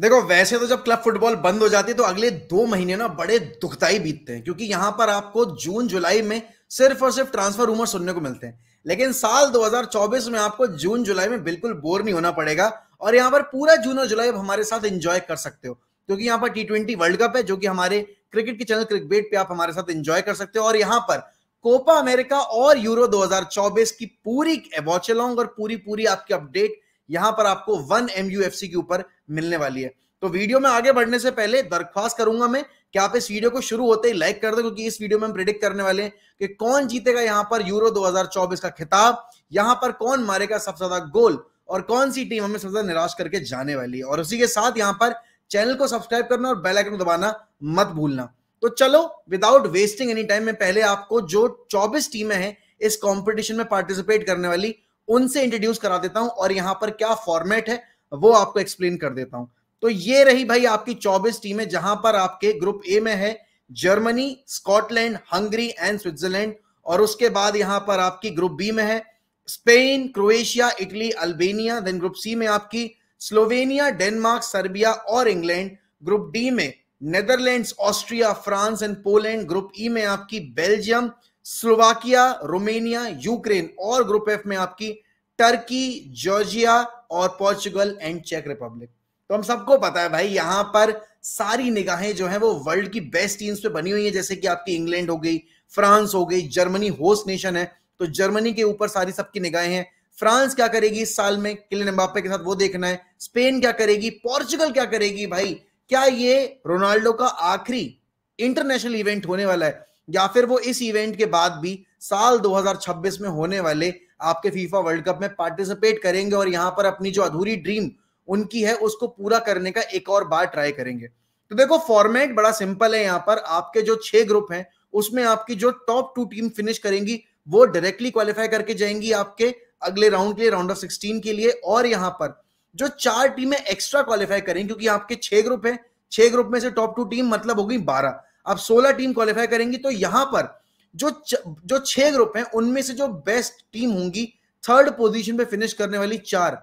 देखो वैसे तो जब क्लब फुटबॉल बंद हो जाती है तो अगले दो महीने ना बड़े दुखदाई बीतते हैं क्योंकि यहां पर आपको जून जुलाई में सिर्फ और सिर्फ ट्रांसफर रूमर सुनने को मिलते हैं लेकिन साल 2024 में आपको जून जुलाई में बिल्कुल बोर नहीं होना पड़ेगा और यहाँ पर पूरा जून और जुलाई हमारे साथ एंजॉय कर सकते हो क्योंकि यहाँ पर टी ट्वेंटी वर्ल्ड कप है जो कि हमारे क्रिकेट के चैनल क्रिकबेट पे आप हमारे साथ एंजॉय कर सकते हो और यहाँ पर कोपा अमेरिका और यूरो 2024 की पूरी वॉचलॉन्ग और पूरी पूरी आपकी अपडेट यहां पर आपको वन एम के ऊपर मिलने वाली है तो वीडियो में आगे बढ़ने से पहले दरख्वास्त करूंगा मैं कि आप इस वीडियो को शुरू होते ही लाइक कर दो क्योंकि इस वीडियो में हम प्रिडिक्ट करने वाले हैं कि कौन जीतेगा यहां पर यूरो 2024 का खिताब यहां पर कौन मारेगा सबसे ज्यादा गोल और कौन सी टीम हमें सबसे ज्यादा निराश करके जाने वाली है और उसी के साथ यहां पर चैनल को सब्सक्राइब करना और बेलाइकन दबाना मत भूलना तो चलो विदाउट वेस्टिंग एनी टाइम में पहले आपको जो चौबीस टीमें हैं इस कॉम्पिटिशन में पार्टिसिपेट करने वाली उनसे इंट्रोड्यूस करा देता हूं और यहां पर क्या फॉर्मेट है वो आपको एक्सप्लेन कर देता हूं तो ये रही भाई आपकी 24 टीमें जहां पर आपके ग्रुप ए में है Germany Scotland Hungary and Switzerland और उसके बाद यहां पर आपकी ग्रुप बी में है Spain Croatia Italy Albania then group C में आपकी स्लोवेनिया डेनमार्क सर्बिया और इंग्लैंड ग्रुप डी में Netherlands Austria France and Poland group E में आपकी बेल्जियम स्लोवाकिया रोमेनिया यूक्रेन और ग्रुप एफ में आपकी टर्की जॉर्जिया और पोर्चुगल एंड चेक रिपब्लिक तो हम सबको पता है भाई यहां पर सारी निगाहें जो है वो वर्ल्ड की बेस्ट टीम्स पे बनी हुई है जैसे कि आपकी इंग्लैंड हो गई फ्रांस हो गई जर्मनी होस्ट नेशन है तो जर्मनी के ऊपर सारी सबकी निगाहें हैं फ्रांस क्या करेगी इस साल में किलियन एम्बापे के साथ वो देखना है स्पेन क्या करेगी पोर्चुगल क्या करेगी भाई क्या ये रोनाल्डो का आखिरी इंटरनेशनल इवेंट होने वाला है या फिर वो इस इवेंट के बाद भी साल 2026 में होने वाले आपके फीफा वर्ल्ड कप में पार्टिसिपेट करेंगे और यहां पर अपनी जो अधूरी ड्रीम उनकी है उसको पूरा करने का एक और बार ट्राई करेंगे तो देखो फॉर्मेट बड़ा सिंपल है यहाँ पर आपके जो छह ग्रुप हैं उसमें आपकी जो टॉप टू टीम फिनिश करेंगी वो डायरेक्टली क्वालिफाई करके जाएंगी आपके अगले राउंड के लिए राउंड ऑफ सिक्सटीन के लिए और यहाँ पर जो चार टीमें एक्स्ट्रा क्वालिफाई करेंगी क्योंकि आपके छह ग्रुप हैं छह ग्रुप में से टॉप टू टीम मतलब होगी बारह अब 16 टीम क्वालिफाई करेंगी तो यहां पर जो जो छह ग्रुप हैं उनमें से जो बेस्ट टीम होंगी थर्ड पोजीशन पे फिनिश करने वाली चार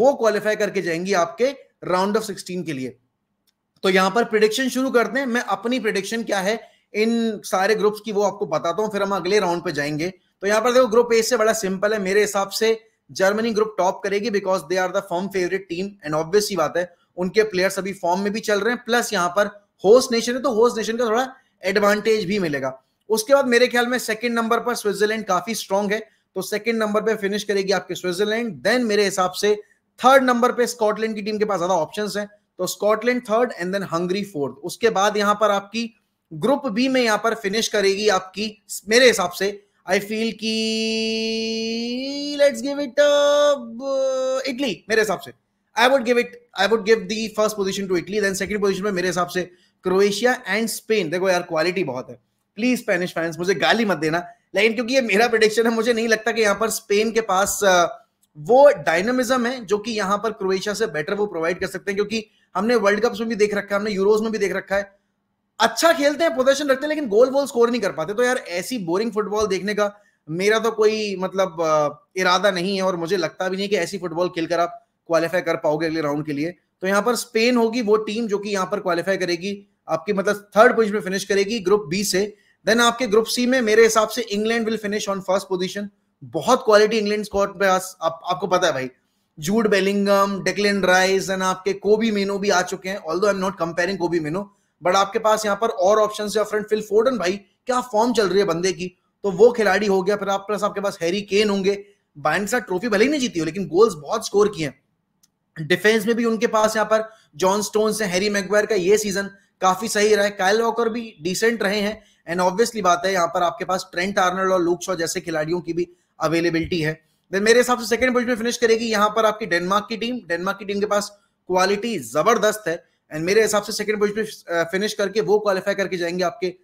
वो क्वालिफाई करके जाएंगी आपके राउंड ऑफ सिक्सटीन के लिए तो यहां पर प्रिडिक्शन शुरू करते हैं मैं अपनी प्रिडिक्शन क्या है इन सारे ग्रुप्स की वो आपको बताता हूं फिर हम अगले राउंड पे जाएंगे तो यहां पर देखो ग्रुप ए से बड़ा सिंपल है मेरे हिसाब से जर्मनी ग्रुप टॉप करेगी because they are the form favourite team and obviously बात है उनके प्लेयर्स अभी फॉर्म में भी चल रहे हैं प्लस यहां पर होस्ट नेशन है तो होस्ट नेशन का थोड़ा एडवांटेज भी मिलेगा उसके बाद मेरे ख्याल में सेकंड नंबर पर स्विट्जरलैंड काफी स्ट्रांग है तो सेकंड नंबर पे फिनिश करेगी आपके स्विट्जरलैंड देन मेरे हिसाब से थर्ड नंबर पे स्कॉटलैंड की टीम के पास ज्यादा ऑप्शन है तो Scotland third and then Hungary fourth उसके बाद यहां पर आपकी ग्रुप बी में यहां पर फिनिश करेगी आपकी मेरे हिसाब से आई फील की लेट्स गिव इट इटली मेरे हिसाब से I would give it I would give the first position to Italy then second position में मेरे हिसाब से क्रोएशिया एंड स्पेन देखो यार क्वालिटी बहुत है प्लीज स्पेनिश फैंस मुझे गाली मत देना लेकिन क्योंकि ये मेरा प्रडिक्शन है मुझे नहीं लगता कि यहाँ पर स्पेन के पास वो डायनामिज्म है जो कि यहाँ पर क्रोएशिया से बेटर वो प्रोवाइड कर सकते हैं क्योंकि हमने वर्ल्ड कप में भी देख रखा है हमने यूरोज में भी देख रखा है अच्छा खेलते हैं प्रदर्शन रखते हैं लेकिन गोल वोल स्कोर नहीं कर पाते तो यार ऐसी बोरिंग फुटबॉल देखने का मेरा तो कोई मतलब इरादा नहीं है और मुझे लगता भी नहीं कि ऐसी फुटबॉल खेलकर आप क्वालिफाई कर पाओगे अगले राउंड के लिए तो यहाँ पर स्पेन होगी वो टीम जो कि यहाँ पर क्वालिफाई करेगी आपकी मतलब थर्ड पोजिशन में फिनिश करेगी ग्रुप बी से देन आपके ग्रुप सी में मेरे हिसाब से England will finish on first position बहुत क्वालिटी इंग्लैंड स्कॉट पे आप, आपको पता है भाई Jude Bellingham Declan Rice and आपके कोबी मेनो भी आ चुके हैं all I am not comparing Kobbie Mainoo but आपके पास यहाँ पर और ऑप्शन है फ्रेंड फिल फोर्डन भाई क्या फॉर्म चल रही है बंदे की तो वो खिलाड़ी हो गया फिर आप प्लस आपके पास हैरी केन होंगे बाइंसा ट्रॉफी भले ही नहीं जीती हो लेकिन गोल्स बहुत स्कोर किए हैं डिफेंस में भी उनके पास यहाँ पर जॉन स्टोन्स है हैरी मैगवायर का ये सीजन काफी सही रहे कायल वॉकर भी डिसेंट रहे हैं एंड ऑब्वियसली बात है यहाँ पर आपके पास ट्रेंट आर्नल्ड और लूक शॉ जैसे खिलाड़ियों की भी अवेलेबिलिटी है देन मेरे हिसाब से सेकंड पोजीशन में फिनिश करेगी यहाँ पर आपकी डेनमार्क की टीम डेनमार्क की टीम के पास क्वालिटी जबरदस्त है एंड मेरे हिसाब से सेकंड पोजीशन में फिनिश करके वो क्वालिफाई करके जाएंगे आपके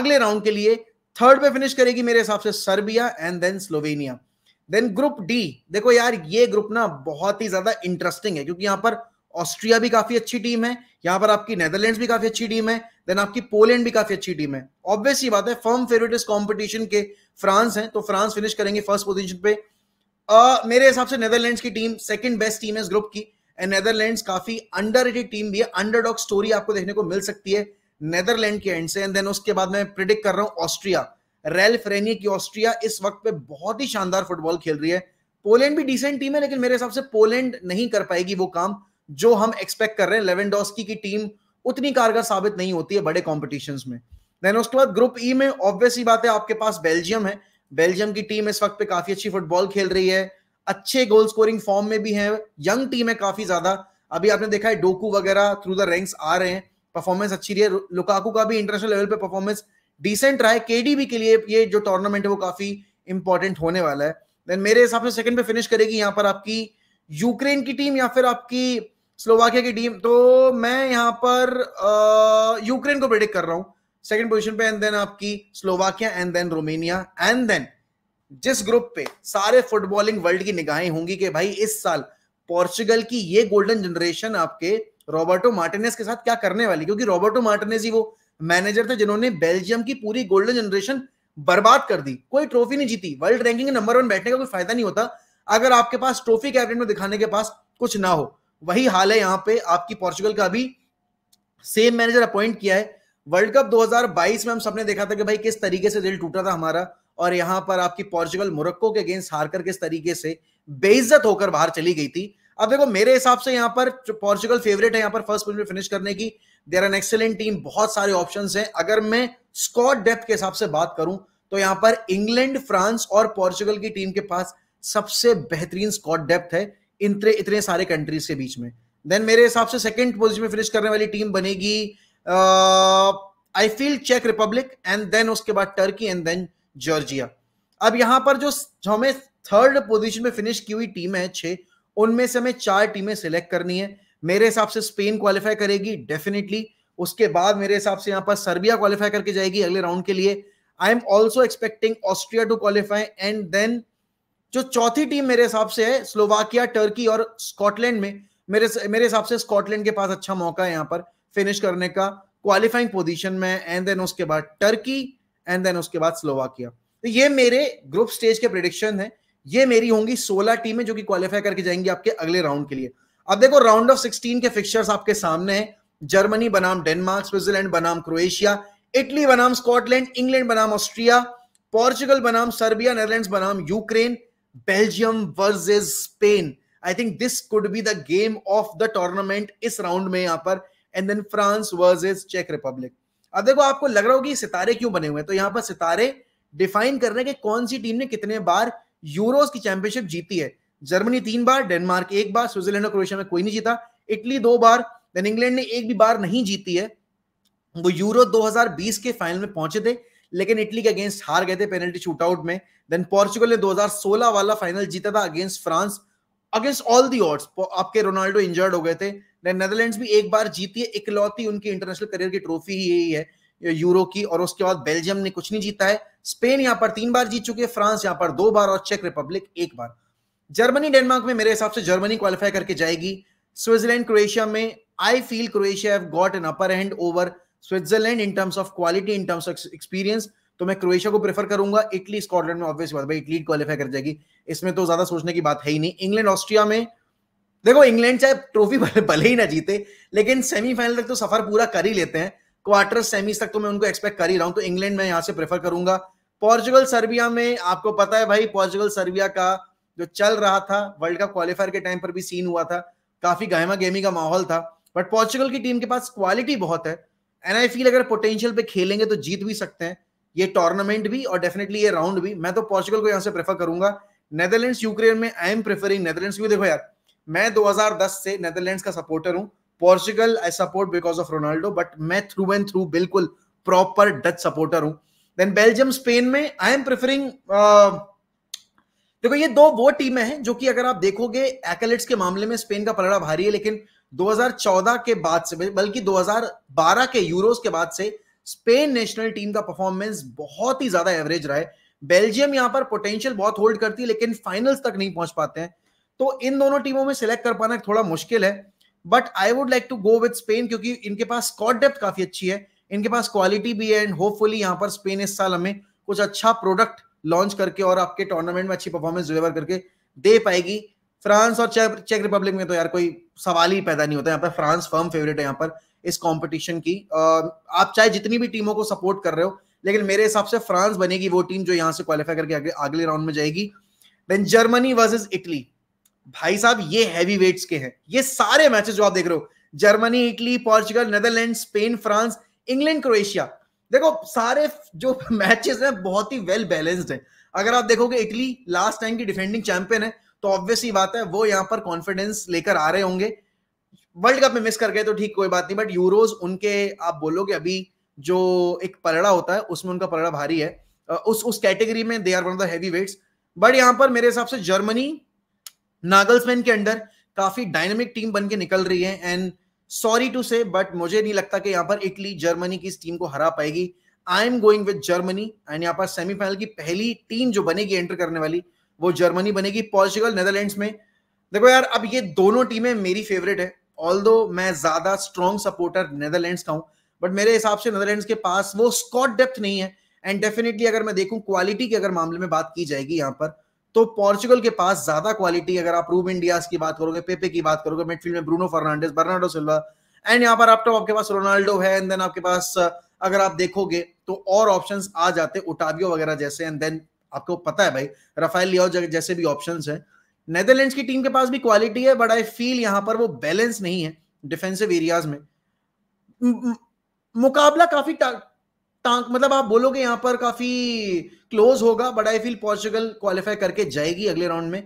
अगले राउंड के लिए थर्ड पे फिनिश करेगी मेरे हिसाब से Serbia and then Slovenia then group D देखो यार ये ग्रुप ना बहुत ही ज्यादा इंटरेस्टिंग है क्योंकि यहाँ पर ऑस्ट्रिया भी काफी अच्छी टीम है यहां पर आपकी नेदरलैंड्स भी काफी अच्छी टीम है देन आपकी पोलैंड भी काफी अच्छी टीम है ऑब्वियस ये बात है फर्म फेवरेट इस कॉम्पिटिशन के फ्रांस हैं तो फ्रांस फिनिश करेंगे फर्स्ट पोजिशन पे uh, मेरे हिसाब से नेदरलैंड्स की टीम सेकंड बेस्ट टीम है इस ग्रुप की एंड नेदरलैंड्स काफी अंडर टीम भी है अंडर स्टोरी आपको देखने को मिल सकती है नेदरलैंड के एंड से एंड देन उसके बाद मैं प्रिडिक्ट कर रहा हूँ ऑस्ट्रिया रेल फ्रेनी की ऑस्ट्रिया इस वक्त पे बहुत ही शानदार फुटबॉल खेल रही है पोलैंड भी डिसेंट टीम है लेकिन मेरे हिसाब से पोलैंड नहीं कर पाएगी वो काम जो हम एक्सपेक्ट कर रहे हैं लेवेंडोस्की की टीम उतनी कारगर साबित नहीं होती है बड़े कॉम्पिटिशन में देन उसके बाद ग्रुप ई e में ऑब्वियसली बात है आपके पास बेल्जियम है बेल्जियम की टीम इस वक्त पे काफी अच्छी फुटबॉल खेल रही है अच्छे गोल स्कोरिंग फॉर्म में भी है यंग टीम है काफी ज्यादा अभी आपने देखा है डोकू वगैरह थ्रू द रैंक्स आ रहे हैं परफॉर्मेंस अच्छी रही है लुकाकू का भी इंटरनेशनल लेवल पे परफॉर्मेंस डिसेंट रहा है केडीबी के लिए ये जो टूर्नामेंट है वो काफी इंपॉर्टेंट होने वाला है देन मेरे हिसाब से सेकंड पे फिनिश करेगी यहाँ पर आपकी यूक्रेन की टीम या फिर आपकी स्लोवाकिया की टीम तो मैं यहाँ पर यूक्रेन को प्रेडिक्ट कर रहा हूं सेकंड पोजीशन पे एंड देन आपकी Slovakia and then Romania and then जिस ग्रुप पे सारे फुटबॉलिंग वर्ल्ड की निगाहें होंगी कि भाई इस साल पोर्चुगल की ये गोल्डन जनरेशन आपके रॉबर्टो मार्टिनेस के साथ क्या करने वाली क्योंकि रॉबर्टो मार्टिनेस ही वो मैनेजर थे जिन्होंने बेल्जियम की पूरी गोल्डन जनरेशन बर्बाद कर दी कोई ट्रॉफी नहीं जीती वर्ल्ड रैंकिंग नंबर वन बैठने का कोई फायदा नहीं होता अगर आपके पास ट्रॉफी कैबिनेट में दिखाने के पास कुछ ना हो वही हाल है यहाँ पे आपकी पोर्चुगल का भी सेम मैनेजर अपॉइंट किया है वर्ल्ड कप 2022 में हम सबने देखा था कि भाई किस तरीके से दिल टूटा था हमारा और यहाँ पर आपकी पोर्चुगल मोरक्को के अगेंस्ट हारकर किस तरीके से बेइज्जत होकर बाहर चली गई थी अब देखो मेरे हिसाब से यहाँ पर पोर्चुगल फेवरेट है यहाँ पर फर्स्ट पोजिशन फिनिश करने की देर एन एक्सेलेंट टीम बहुत सारे ऑप्शन हैं अगर मैं स्कॉट डेप्थ के हिसाब से बात करूं तो यहाँ पर इंग्लैंड फ्रांस और पोर्चुगल की टीम के पास सबसे बेहतरीन स्कॉट डेप्थ है इतने इतने सारे कंट्रीज के बीच में देन मेरे हिसाब से सेकेंड पोजिशन में फिनिश करने वाली टीम बनेगी आई फील चेक रिपब्लिक एंड देन उसके बाद टर्की एंड देन जॉर्जिया अब यहां पर जो हमें थर्ड पोजीशन में फिनिश की हुई टीम है छह उनमें से हमें चार टीमें सिलेक्ट करनी है मेरे हिसाब से स्पेन क्वालिफाई करेगी डेफिनेटली उसके बाद मेरे हिसाब से यहां पर सर्बिया क्वालिफाई करके जाएगी अगले राउंड के लिए I am also expecting Austria to qualify and then जो चौथी टीम मेरे हिसाब से है स्लोवाकिया टर्की और स्कॉटलैंड में मेरे मेरे हिसाब से स्कॉटलैंड के पास अच्छा मौका है यहाँ पर फिनिश करने का क्वालिफाइंग पोजीशन में एंड देन उसके बाद टर्की एंड देन उसके बाद स्लोवाकिया तो ये मेरे ग्रुप स्टेज के प्रिडिक्शन है ये मेरी होंगी सोलह टीमें जो कि क्वालिफाई करके जाएंगी आपके अगले राउंड के लिए अब देखो राउंड ऑफ सिक्सटीन के फिक्सर्स आपके सामने है जर्मनी बनाम डेनमार्क स्विट्जरलैंड बनाम क्रोएशिया इटली बनाम स्कॉटलैंड इंग्लैंड बनाम ऑस्ट्रिया पोर्चुगल बनाम सर्बिया नेदरलैंड्स बनाम Ukraine Belgium versus Spain I think this could be the game of the tournament इस राउंड में यहां पर एंड देन फ्रांस वर्सेस चेक रिपब्लिक अब देखो आपको लग रहा होगा कि सितारे क्यों बने हुए हैं तो यहां पर सितारे डिफाइन कर रहे हैं कि कौन सी टीम ने कितने बार यूरोस की चैंपियनशिप जीती है जर्मनी तीन बार डेनमार्क एक बार स्विट्जरलैंड और क्रोएशिया में कोई नहीं जीता इटली दो बार देन इंग्लैंड ने एक भी बार नहीं जीती है वो यूरो 2020 के फाइनल में पहुंचे थे लेकिन इटली के अगेंस्ट हार गए थे पेनल्टी शूटआउट में देन पोर्चुगल ने 2016 वाला फाइनल जीता था against France against all the odds आपके रोनाल्डो इंजर्ड हो गए थे देन नेदरलैंड्स भी एक बार जीती है इकलौती उनकी इंटरनेशनल करियर की ट्रॉफी ही यही है यूरो की और उसके बाद बेल्जियम ने कुछ नहीं जीता है स्पेन यहां पर तीन बार जीत चुकी है फ्रांस यहाँ पर दो बार और चेक रिपब्लिक एक बार जर्मनी डेनमार्क में मेरे हिसाब से जर्मनी क्वालिफाई करके जाएगी स्विट्जरलैंड क्रोएशिया में I feel Croatia have got an upper hand over Switzerland in terms of quality in terms of experience तो मैं क्रोएशिया को प्रेफर करूंगा इटली स्कॉटलैंड में ऑब्वियस बात भाई इटली क्वालिफाई कर जाएगी इसमें तो ज्यादा सोचने की बात है ही नहीं इंग्लैंड ऑस्ट्रिया में देखो इंग्लैंड चाहे ट्रॉफी भले ही ना जीते लेकिन सेमीफाइनल तक तो सफर पूरा कर ही लेते हैं क्वार्टर सेमीज तक तो मैं उनको एक्सपेक्ट कर ही रहा हूं तो इंग्लैंड में यहाँ से प्रेफर करूंगा पोर्चुगल सर्बिया में आपको पता है भाई पोर्चुगल सर्बिया का जो चल रहा था वर्ल्ड कप क्वालिफायर के टाइम पर भी सीन हुआ था काफी गहमा गेमी का माहौल था बट पोर्चुगल की टीम के पास क्वालिटी बहुत है एंड आई फील अगर पोटेंशियल पे खेलेंगे तो जीत भी सकते हैं ये टूर्नामेंट भी और डेफिनेटली ये राउंड भी मैं तो पोर्चुगल को यहां से प्रेफर करूंगा नेदरलैंड्स यूक्रेन में आई एम प्रेफरिंग नेदरलैंड्स क्योंकि देखो यार मैं 2010 से नेदरलैंड्स का सपोर्टर हूं Portugal I support because of Ronaldo but मैं थ्रू एंड थ्रू बिल्कुल प्रॉपर डच सपोर्टर हूं देन बेल्जियम स्पेन में आई एम प्रेफरिंग देखो ये दो वो टीमें हैं जो कि अगर आप देखोगे एकेलेट्स के मामले में स्पेन का पलड़ा भारी है लेकिन 2014 के बाद से बल्कि 2012 के यूरोस के बाद से स्पेन नेशनल टीम का परफॉर्मेंस बहुत ही ज्यादा एवरेज रहा है बेल्जियम यहां पर पोटेंशियल बहुत होल्ड करती है लेकिन फाइनल्स तक नहीं पहुंच पाते हैं तो इन दोनों टीमों में सिलेक्ट कर पाना थोड़ा मुश्किल है but I would like to go with Spain क्योंकि इनके पास स्कॉट डेप्थ काफी अच्छी है इनके पास क्वालिटी भी है एंड होपफुली यहाँ पर स्पेन इस साल हमें कुछ अच्छा प्रोडक्ट लॉन्च करके और आपके टूर्नामेंट में अच्छी परफॉर्मेंस डिलीवर करके दे पाएगी फ्रांस और चेक रिपब्लिक में तो यार कोई सवाल ही पैदा नहीं होता यहाँ पर फ्रांस फर्म फेवरेट है यहाँ पर इस कॉम्पिटिशन की आप चाहे जितनी भी टीमों को सपोर्ट कर रहे हो लेकिन मेरे हिसाब से फ्रांस बनेगी वो टीम जो यहां से क्वालिफाई करके अगले अगले राउंड में जाएगी देन जर्मनी वर्सेज इटली भाई साहब ये हैवी वेट्स के हैं ये सारे मैचेस जो आप देख रहे हो Germany Italy Portugal Netherland Spain France England Croatia देखो सारे जो मैचेस हैं बहुत ही वेल बैलेंस्ड हैं अगर आप देखोगे इटली लास्ट टाइम की डिफेंडिंग चैंपियन है तो ऑब्वियसली बात है वो यहां पर कॉन्फिडेंस लेकर आ रहे होंगे वर्ल्ड कप में मिस कर गए तो ठीक कोई बात नहीं बट यूरोज उनके आप बोलोगे अभी जो एक पलड़ा होता है उसमें उनका पलड़ा भारी है उस उस कैटेगरी में they are one of the heavyweights but यहां पर मेरे हिसाब से जर्मनी नागल्समैन के अंडर काफी डायनेमिक टीम बन के निकल रही है and sorry to say but मुझे नहीं लगता कि यहाँ पर इटली जर्मनी की इस टीम को हरा पाएगी I am going with Germany and यहाँ पर सेमीफाइनल की पहली टीम जो बनेगी एंटर करने वाली वो जर्मनी बनेगी पोर्चुगल नेदरलैंड्स में देखो यार अब ये दोनों टीमें मेरी फेवरेट है ऑल मैं ज्यादा स्ट्रॉन्ग सपोर्टर नेदरलैंड्स का हूं बट मेरे हिसाब से नेदरलैंड्स के पास वो स्कॉट डेप्थ नहीं है एंड डेफिनेटली अगर मैं देखूं क्वालिटी की अगर मामले में बात की जाएगी यहां पर तो पोर्चुगल के पास ज्यादा क्वालिटी अगर आप रूब इंडियाज की बात करोगे पेपे की बात करोगे मिडफील्ड में Bruno Fernandes Bernardo Silva and यहाँ पर आप तो आपके पास रोनाल्डो है एंड देन आपके पास अगर आप देखोगे तो और ऑप्शन आ जाते उटावियो वगैरह जैसे एंड देन आपको पता है भाई रफाइल लियो जैसे भी ऑप्शन है नेदरलैंड्स की टीम के पास भी क्वालिटी है बट आई फील यहां पर वो बैलेंस नहीं है डिफेंसिव एरियाज में मुकाबला काफी टांक मतलब आप बोलोगे यहां पर काफी क्लोज होगा but I feel Portugal qualify करके जाएगी अगले राउंड में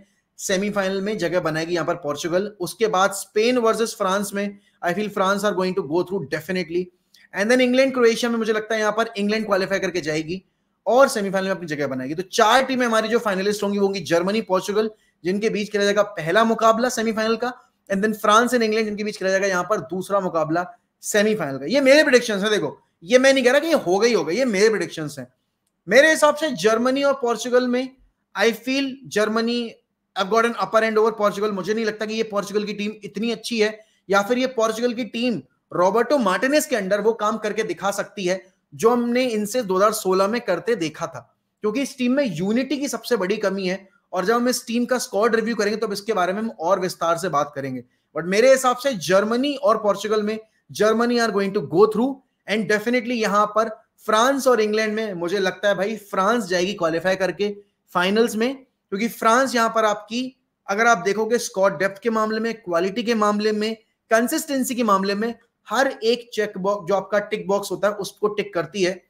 सेमीफाइनल में जगह बनाएगी यहां पर पोर्चुगल उसके बाद स्पेन वर्सेस फ्रांस में I feel France are going to go through definitely and then England Croatia में मुझे लगता है यहां पर इंग्लैंड क्वालिफाई करके जाएगी और सेमीफाइनल में अपनी जगह बनाएगी तो चार टीमें हमारी जो फाइनलिस्ट होंगी वो होंगी जर्मनी पोर्चुगल जिनके बीच खेला जाएगा पहला मुकाबला सेमीफाइनल का and then France and England जिनके बीच खेला जाएगा यहाँ पर दूसरा मुकाबला सेमीफाइनल का ये मेरे प्रिडिक्शन है देखो ये मैं नहीं कह रहा कि ये हो गई होगा ये मेरे प्रिडिक्शन है मेरे हिसाब से जर्मनी और पोर्चुगल में I feel Germany I got an upper hand over Portugal मुझे नहीं लगता कि ये पोर्चुगल की टीम इतनी अच्छी है या फिर ये पोर्चुगल की टीम रॉबर्टो मार्टिनेस के अंडर वो काम करके दिखा सकती है जो हमने इनसे 2016 में करते देखा था क्योंकि इस टीम में यूनिटी की सबसे बड़ी कमी है और जब हम इस टीम का स्कॉड रिव्यू करेंगे तो इसके बारे में हम और विस्तार से बात करेंगे बट मेरे हिसाब से जर्मनी और पोर्चुगल में Germany are going to go through and definitely यहां पर फ्रांस और इंग्लैंड में मुझे लगता है भाई फ्रांस जाएगी क्वालिफाई करके फाइनल्स में क्योंकि फ्रांस यहां पर आपकी अगर आप देखोगे स्कॉट डेप्थ के मामले में क्वालिटी के मामले में कंसिस्टेंसी के मामले में हर एक चेक बॉक्स जो आपका टिक बॉक्स होता है उसको टिक करती है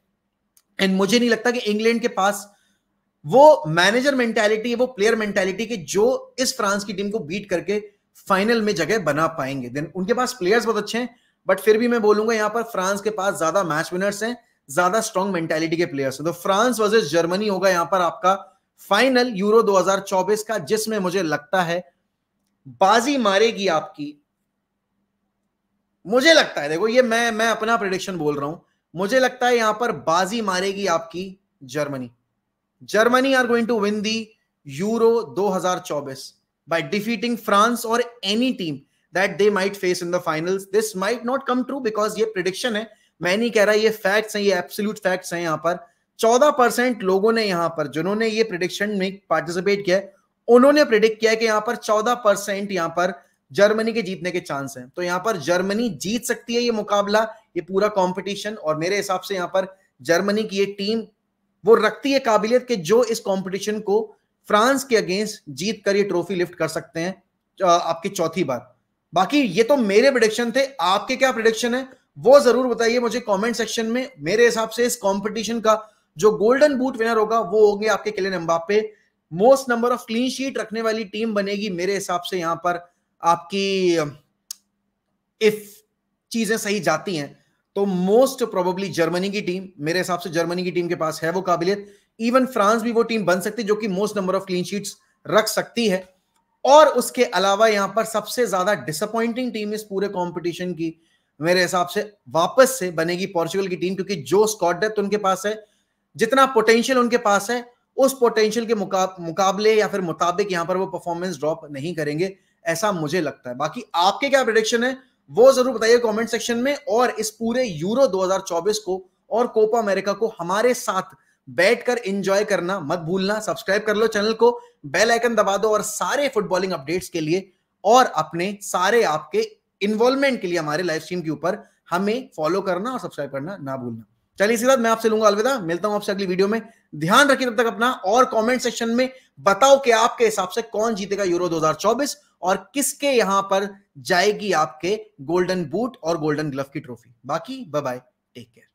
एंड मुझे नहीं लगता कि इंग्लैंड के पास वो मैनेजर मेंटेलिटी वो प्लेयर मेंटेलिटी के जो इस फ्रांस की टीम को बीट करके फाइनल में जगह बना पाएंगे देन उनके पास प्लेयर्स बहुत अच्छे हैं बट फिर भी मैं बोलूंगा यहां पर फ्रांस के पास ज्यादा मैच विनर्स हैं ज्यादा स्ट्रॉन्ग मेंटेलिटी के प्लेयर्स हैं तो फ्रांस वर्सेज जर्मनी होगा यहां पर आपका फाइनल यूरो 2024 का जिसमें मुझे लगता है बाजी मारेगी आपकी मुझे लगता है देखो ये मैं मैं अपना प्रिडिक्शन बोल रहा हूं मुझे लगता है यहां पर बाजी मारेगी आपकी Germany Germany are going to win the Euro 2024 by defeating France और any team that they might face in the finals this might not come true because ये प्रिडिक्शन है मैं नहीं कह रहा ये फैक्ट्स हैं ये एब्सोल्यूट फैक्ट्स हैं यहां पर 14 परसेंट लोगों ने यहां पर जिन्होंने ये प्रिडिक्शन में पार्टिसिपेट किया उन्होंने प्रिडिक्ट किया कि यहां पर चौदह परसेंट यहां पर जर्मनी के जीतने के चांस हैं तो यहां पर जर्मनी जीत सकती है ये मुकाबला ये पूरा कंपटीशन और मेरे हिसाब से यहां पर जर्मनी की ये टीम वो रखती है काबिलियत के जो इस कंपटीशन को फ्रांस के अगेंस्ट जीत कर ये ट्रॉफी लिफ्ट कर सकते हैं आपकी चौथी बार बाकी ये तो मेरे प्रोडिक्शन थे आपके क्या प्रोडिक्शन है वो जरूर बताइए मुझे कमेंट सेक्शन में मेरे हिसाब से इस कंपटीशन का जो गोल्डन बूट विनर होगा वो होंगे आपके किले पे most number of clean sheet रखने वाली टीम बनेगी मेरे हिसाब से यहां पर आपकी इफ चीजें सही जाती हैं तो मोस्ट प्रोबेबली जर्मनी की टीम मेरे हिसाब से जर्मनी की टीम के पास है वो काबिलियत इवन फ्रांस भी वो टीम बन सकती है जो कि most number of clean sheets रख सकती है और उसके अलावा यहां पर सबसे ज्यादा डिसअपॉइंटिंग टीम इस पूरे कॉम्पिटिशन की मेरे हिसाब से वापस से बनेगी पोर्चुगल की टीम क्योंकि जो स्कॉट डेप्थ उनके पास है जितना पोटेंशियल उनके पास है उस पोटेंशियल के मुका, मुकाबले या फिर मुताबिक यहां पर वो परफॉर्मेंस ड्रॉप नहीं करेंगे ऐसा मुझे लगता है बाकी आपके क्या प्रिडिक्शन है वो जरूर बताइए कमेंट सेक्शन में और इस पूरे यूरो 2024 को और कोपा अमेरिका को हमारे साथ बैठकर एंजॉय करना मत भूलना सब्सक्राइब कर लो चैनल को बेल आइकन दबा दो और सारे फुटबॉलिंग अपडेट्स के लिए और अपने सारे आपके इन्वॉल्वमेंट के लिए हमारे लाइव स्ट्रीम के ऊपर हमें फॉलो करना और सब्सक्राइब करना ना भूलना चलिए इसी बात मैं आपसे लूंगा अलविदा मिलता हूं आपसे अगली वीडियो में ध्यान रखिए तब तक अपना और कमेंट सेक्शन में बताओ कि आपके हिसाब से कौन जीतेगा यूरो 2024 और किसके यहां पर जाएगी आपके गोल्डन बूट और गोल्डन ग्लव की ट्रॉफी बाकी बाय टेक केयर